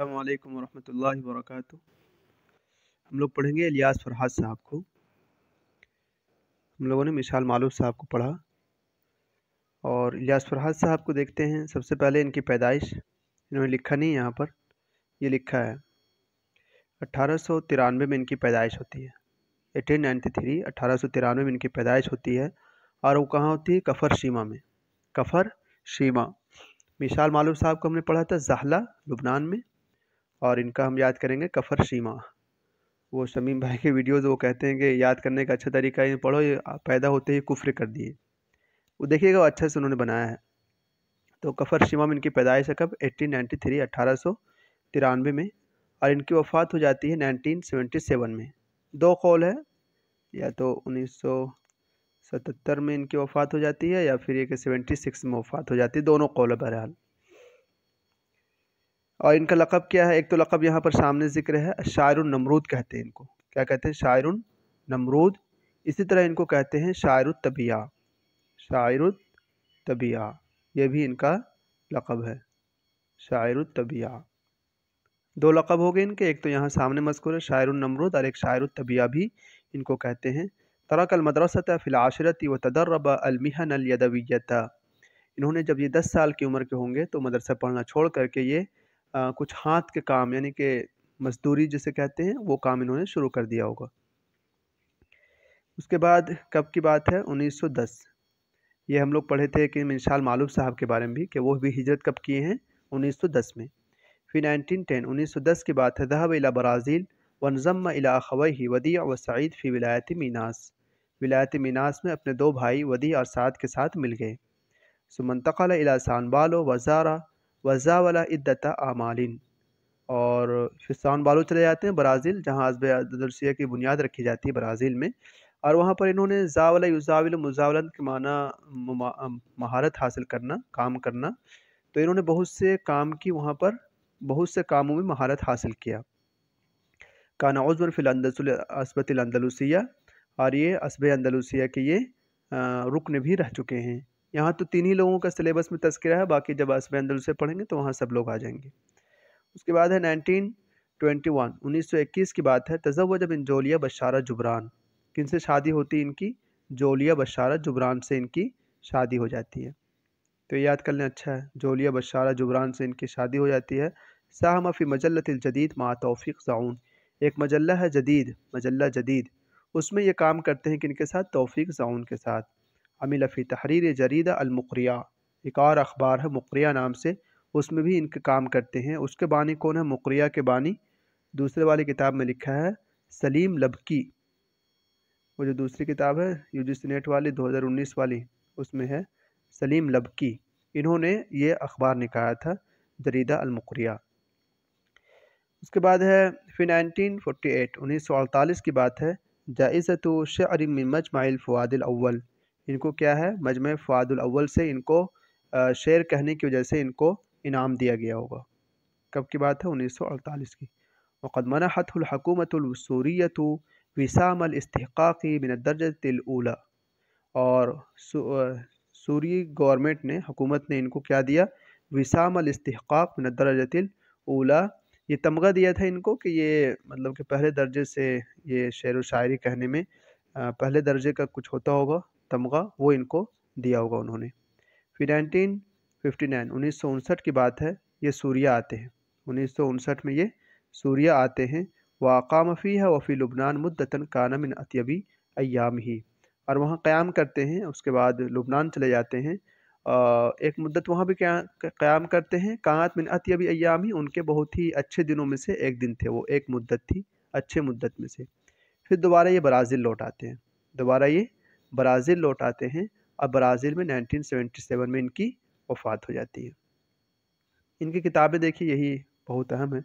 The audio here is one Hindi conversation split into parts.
अल्लाम वरहल वरक हम लोग पढ़ेंगे इलियास फरहाद साहब को हम लोगों ने मिशाल मालूफ साहब को पढ़ा और इलियास फरहाद साहब को देखते हैं सबसे पहले इनकी पैदाइश इन्होंने लिखा नहीं यहाँ पर ये लिखा है अट्ठारह में इनकी पैदाइश होती है एटीन नाइन्टी थ्री अट्ठारह में इनकी पैदाइश होती है और वो कहाँ होती है कफ़र शीमा में कफ़र शीमा मिशाल मालूफ साहब को हमने पढ़ा था जहला लुबनान में और इनका हम याद करेंगे कफ़र सीमा वो शमीम भाई के वीडियोस वो कहते हैं कि याद करने का अच्छा तरीका है पढ़ो ये पैदा होते ही कुफ्र कर दिए वो देखिएगा अच्छे से उन्होंने बनाया है तो कफ़र सीमा में इनकी पैदाइश है कब एट्टीन नाइन्टी थ्री अट्ठारह सौ तिरानवे में और इनकी वफ़ात हो जाती है नाइनटीन सेवेंटी सेवन में दो कौल है या तो उन्नीस सौ सतहत्तर में इनकी वफ़ात हो जाती है या फिर ये कि सेवेंटी सिक्स में वफ़ात हो जाती है दोनों कौल है बहरहाल और इनका लक़ब क्या है एक तो लक़ब यहाँ पर सामने ज़िक्र है शायर नमरूद कहते हैं इनको क्या कहते हैं शायर नमरूद इसी तरह इनको कहते हैं शायर तबिया शायर तबिया ये भी इनका लक़ब है शायर तबिया दो लक़ब हो गए इनके एक तो यहाँ सामने मजकूर है शायर नमरूद और एक शायर तबिया भी इनको कहते हैं तरक अलमदरसत फ़िलाशरती व तदरब अलमिहन अलयदवियता इन्होंने जब ये दस साल की उम्र के होंगे तो मदरसा पढ़ना छोड़ करके ये आ, कुछ हाथ के काम यानी कि मजदूरी जिसे कहते हैं वो काम इन्होंने शुरू कर दिया होगा उसके बाद कब की बात है 1910 ये हम लोग पढ़े थे कि मिनशाल मालूम साहब के बारे में भी कि वो भी हिजरत कब किए हैं 1910 में फिर 1910 1910 की बात है दहब इला ब्राज़ील नज़म इला खवई वदी और सईद फ़ी विलायत मीनास विलायत मीनास में अपने दो भाई वदी और साद के साथ मिल गए सुमंतकल इला सानबालो वजारा वज़ा वाला इद्दत आमालिन और फिर साउन बालू चले जाते हैं ब्राज़ील जहाँ हजबरसिया की बुनियाद रखी जाती है ब्राज़ील में और वहाँ पर इन्होंने जावल युजावल मुजावलन के माना महारत हासिल करना काम करना तो इन्होंने बहुत से काम की वहाँ पर बहुत से कामों में महारत हासिल किया काना उजमन फिलंदसबत अंदलूसिया और ये असब अंदलूसिया के ये रुकन भी रह चुके हैं यहाँ तो तीन ही लोगों का सिलेबस में तस्करा है बाकी जब असब अंदर से पढ़ेंगे तो वहाँ सब लोग आ जाएंगे उसके बाद है नाइनटीन ट्वेंटी वन उन्नीस सौ इक्कीस की बात है तजव जब इन जोलिया बशारा जुबरान किन से शादी होती इनकी जोलिया बशारा जुबरान से इनकी शादी हो जाती है तो याद कर लें अच्छा है जोलिया बशारा जुबरान से इनकी शादी हो जाती है मफी फ़ी मजलतजदीद मा तोफ़ी ज़ाउन एक मजल है जदीद मजला जदीद उसमें ये काम करते हैं कि इनके साथ तोफ़ी ज़ाउन के साथ अमिल तहरीर जरीदा अलमक्रिया एक और अखबार है मक्रिया नाम से उसमें भी इनके काम करते हैं उसके बानी कौन है मक्रिया के बानी दूसरे वाली किताब में लिखा है सलीम लबकी वो जो दूसरी किताब है यू जी नेट वाली दो हज़ार उन्नीस वाली उसमें है सलीम लबकी इन्होंने ये अखबार निकाला था जरीदा अलमक्रिया उसके बाद है फिर नाइनटीन एट उन्नीस सौ अड़तालीस की बात है जायज़ तो मजमाइल फ़वादिल अव्वल इनको क्या है मजम फ़ादुल अव्वल से इनको शेर कहने की वजह से इनको इनाम दिया गया होगा कब की बात है 1948 की मुकदमा हतुलहकूमतसूरीत विसाम अलतहक़ाक़ी मिनदरजतला और सूरी गवर्नमेंट ने हुकूमत ने इनको क्या दिया विसाम अलतहक़ाक़ मिनदरजतला ये तमगा दिया था इनको कि ये मतलब कि पहले दर्जे से ये शेर व शायरी कहने में पहले दर्जे का कुछ होता होगा तमगा वो इनको दिया होगा उन्होंने फिर नाइनटीन फिफ्टी नाइन उन्नीस सौ उनसठ की बात है ये सूर्या आते हैं उन्नीस सौ उनसठ में ये सूर्या आते हैं वाकामफ़ी है वफ़ी लुबनान मुद्दतन मिन अतियबी अयाम ही और वहाँ क़्याम करते हैं उसके बाद लुबनान चले जाते हैं एक मुद्दत वहाँ भी क़्याम करते हैं कांत मिन अतियबी अयाम ही उनके बहुत ही अच्छे दिनों में से एक दिन थे वो एक मुद्दत थी अच्छे मुद्दत में से फिर दोबारा ये ब्राज़ील लौट आते हैं दोबारा ये ब्राज़ील लौट आते हैं और ब्राज़ील में 1977 में इनकी वफात हो जाती है इनकी किताबें देखिए यही बहुत अहम है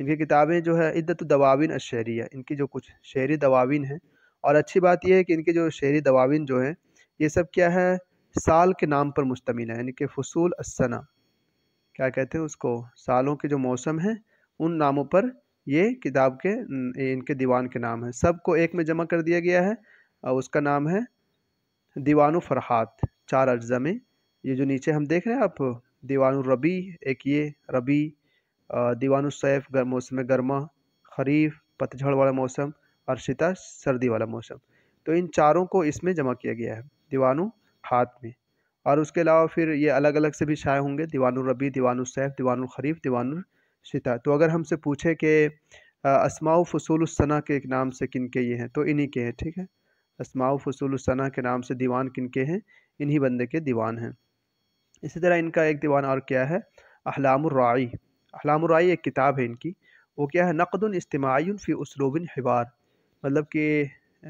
इनकी किताबें जो है इद्दत दवाविन अशहरिया इनकी जो कुछ शहरी दवाविन हैं और अच्छी बात यह है कि इनके जो शहरी दवाविन जो हैं ये सब क्या है साल के नाम पर मुश्तमिल है यानी कि फसूल असना क्या कहते हैं उसको सालों के जो मौसम हैं उन नामों पर ये किताब के इनके दीवान के नाम हैं सबको एक में जमा कर दिया गया है और उसका नाम है दीवान फ़रहात चार अज्जा में ये जो नीचे हम देख रहे हैं आप दीवान रबी एक ये रबी दीवान सैफ गर, मौसम गर्मा खरीफ पतझड़ वाला मौसम और शिता सर्दी वाला मौसम तो इन चारों को इसमें जमा किया गया है दीवान हाथ में और उसके अलावा फिर ये अलग अलग से भी शाये होंगे दीवान रबी दीवान सैफ दीवान खरीफ दीवान शिता तो अगर हमसे पूछे कि असमाऊ फसूल सना के एक नाम से किन के ये हैं तो इन्हीं के हैं ठीक है असमाव फसूलसना के नाम से दीवान किन के हैं इन्हीं बंदे के दीवान हैं इसी तरह इनका एक दीवान और क्या है अहलामराई अहलामराई एक किताब है इनकी वो क्या है नकदन इज्तमाही फ़ी उसलोबिन हिबार मतलब कि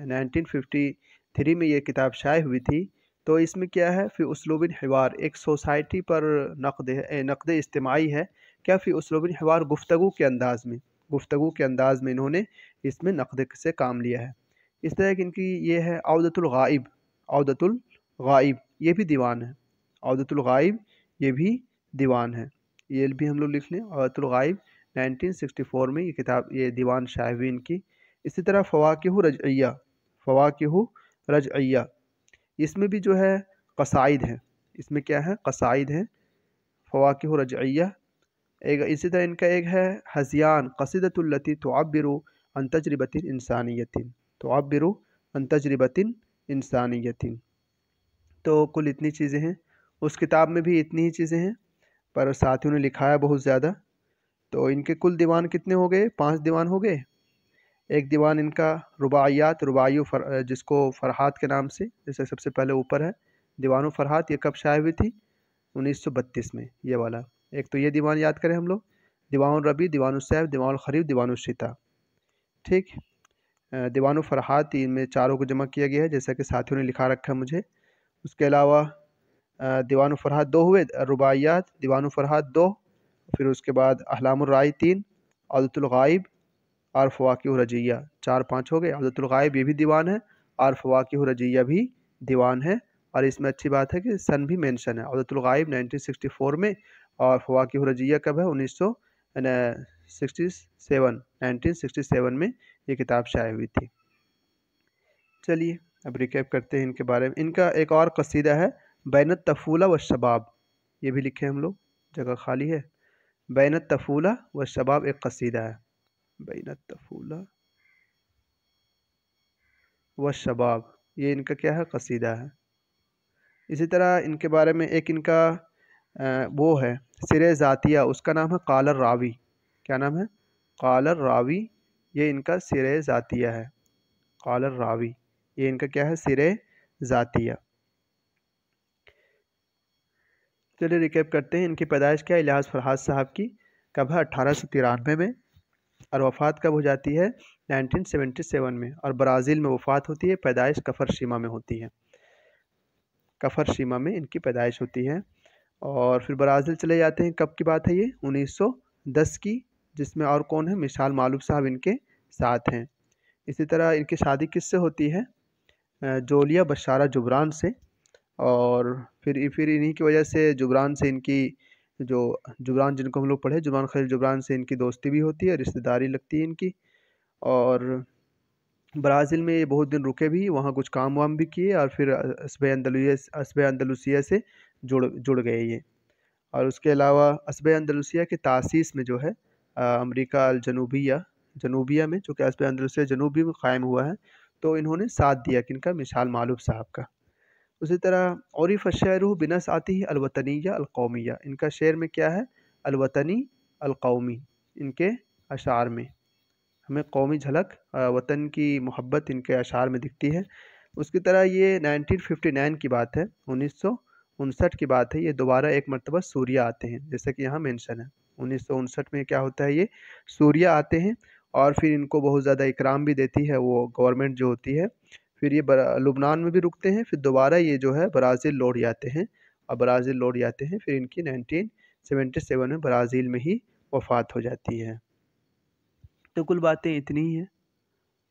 1953 में ये किताब शाये हुई थी तो इसमें क्या है फ़ी उसलोबिन हिबार एक सोसाइटी पर नकद नकद इज्तमाही है क्या फ़ी उसलोबिन हिबार गुफ्तु के अंदाज़ में गुफ्तु के अंदाज़ में इन्होंने इसमें नकद से काम लिया है इस तरह की इनकी ये है अवदतुल गाइब अवदतुल गाइब ये भी दीवान है अवदतुल गाइब ये भी दीवान है ये भी हम लोग लिख लें अवदतुल गाइब 1964 में ये किताब ये दीवान शाहवीन की इसी तरह फवाकह रजैया फवाकह रजैया इसमें भी जो है कसाइद है इसमें क्या है कसाइद है फवाकह रजैया एक इसी तरह इनका एक है हजियान कसीदतुल्लती तो बिरो अन तजरबती इंसानियतिन तो आप बिरु अन तजर्बतिन इंसानियतिन तो कुल इतनी चीज़ें हैं उस किताब में भी इतनी ही चीज़ें हैं पर साथियों ने लिखाया बहुत ज़्यादा तो इनके कुल दीवान कितने हो गए पांच दीवान हो गए एक दीवान इनका रुबायात रुबायु फर, जिसको फरहात के नाम से जैसे सबसे पहले ऊपर है दीवान फरहात ये कब शाये हुई थी 1932 में ये वाला एक तो ये दीवान याद करें हम लोग दीवान रबी दीवान सैफ दीवान खरीफ दीवान शिता ठीक दीवान तीन में चारों को जमा किया गया है जैसा कि साथियों ने लिखा रखा है मुझे उसके अलावा दीवान फ़रहात दो हुए रुबायात दीवान फ़रहत दो फिर उसके बाद अहलामराय तीन आदतुलगाइब और फवाक़ रजिया चार पाँच हो गए आदतुलगाइब ये भी दीवान है और फवाक़ रजैया भी दीवान है और इसमें अच्छी बात है कि सन भी मेंशन है सिक्सटी 1964 में और फवाक़ रजिया कब है उन्नीस सौ sixty seven nineteen sixty seven में ये किताब शाये हुई थी चलिए अब रिकेप करते हैं इनके बारे में इनका एक और कसीदा है बैन तफूला व शबाब ये भी लिखे हम लोग जगह खाली है बैन तफूला व शबाब एक कसीदा है बैन तफूला व शबाब ये इनका क्या है कसीदा है इसी तरह इनके बारे में एक इनका वो है सिर ज़ातिया उसका नाम है कालर रावी क्या नाम है कालर रावी ये इनका सिर ज़ातिया है कालर रावी ये इनका क्या है सिर ज़ातिया चलिए रिकेप करते हैं इनकी पैदाइश क्या इलाज फरहाद साहब की कब है अट्ठारह सौ तिरानवे में और वफ़ात कब हो जाती है 1977 में और ब्राज़ील में वफ़ात होती है पैदाइश कफ़र शीमा में होती है कफ़र शीमा में इनकी पैदाइश होती है और फिर ब्राज़ील चले जाते हैं कब की बात है ये 1910 की जिसमें और कौन है मिसाल मालूम साहब इनके साथ हैं इसी तरह इनकी शादी किससे होती है जोलिया बशारा जुबरान से और फिर फिर इन्हीं की वजह से जुबरान से इनकी जो जुबरान जिनको हम लोग पढ़े जुबरान खलील जुबरान से इनकी दोस्ती भी होती है रिश्तेदारी लगती है इनकी और ब्राज़ील में ये बहुत दिन रुके भी वहाँ कुछ काम वाम भी किए और फिर असब अंदलुस असब अंदलुसिया से जुड़ जुड़ गए ये और उसके अलावा असब अंदलूसिया के तासीस में जो है अमरीका जनूबिया जनूबिया में जो कि असब अंदलूसिया जनूबी में कायम हुआ है तो इन्होंने साथ दिया किनका मिसाल मालूब साहब का उसी तरह औरफ शेर बिनस आती है या अलकौमिया इनका शेर में क्या है अलवतनी अलकौमी इनके अशार में हमें कौमी झलक वतन की मोहब्बत इनके अशार में दिखती है उसकी तरह ये 1959 की बात है 1959 उनसठ की बात है ये दोबारा एक मरतबा सूर्य आते हैं जैसा कि यहाँ मेंशन है उन्नीस में क्या होता है ये सूर्य आते हैं और फिर इनको बहुत ज़्यादा इकराम भी देती है वो गवर्नमेंट जो होती है फिर ये लुबनान में भी रुकते हैं फिर दोबारा ये जो है ब्राज़ील लौट जाते हैं और ब्राज़ील लौट जाते हैं फिर इनकी सेवन में ब्राज़ील में ही वफात हो जाती है तो कुल बातें इतनी ही हैं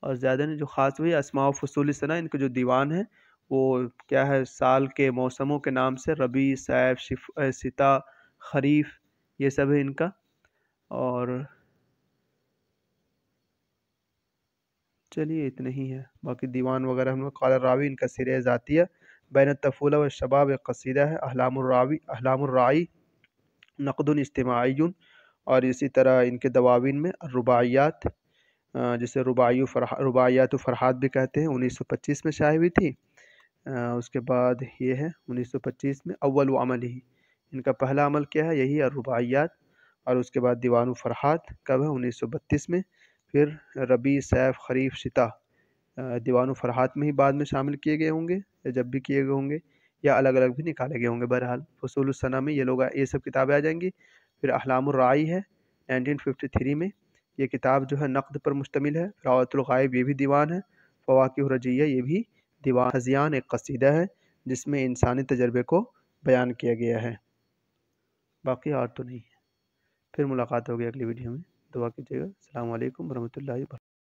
और ज़्यादा जो ख़ास हुई असमा फसूल सना इनका जो दीवान है वो क्या है साल के मौसमों के नाम से रबी सैफ शिफ सिता खरीफ ये सब है इनका और चलिए इतने ही है बाकी दीवान वगैरह हम लोग कॉलर रावी इनका सिर ज़ाती है बैन तफूला व शबाब एक कसीदा है अहलामरावी अहलामराई नकदन इज्तमायुन और इसी तरह इनके दवावीन में रुबायात जिसे रुबायु फरहा रुबायात फ़रहाद भी कहते हैं 1925 में शाये हुई थी उसके बाद ये है 1925 में अव्वल अमल ही इनका पहला अमल क्या है यही अरुबाइयात और उसके बाद दीवान फ़रहात कब है 1932 में फिर रबी सैफ खरीफ शिता दीवान फ़रहात में ही बाद में शामिल किए गए होंगे या जब भी किए गए होंगे या अलग अलग भी निकाले गए होंगे बहरहाल फसूलसना में ये लोग ये सब किताबें आ जाएंगी फिर अहलामराई है थ्री में ये किताब जो है नकद पर मुश्तमिल है रावतलगायब ये भी दीवान है फवाक रजिया ये भी दीवान हजियान एक कसीदा है जिसमें इंसानी तजर्बे को बयान किया गया है बाकी और तो नहीं है फिर मुलाकात होगी अगली वीडियो में दुआ कीजिएगा अल्लाम वरहमल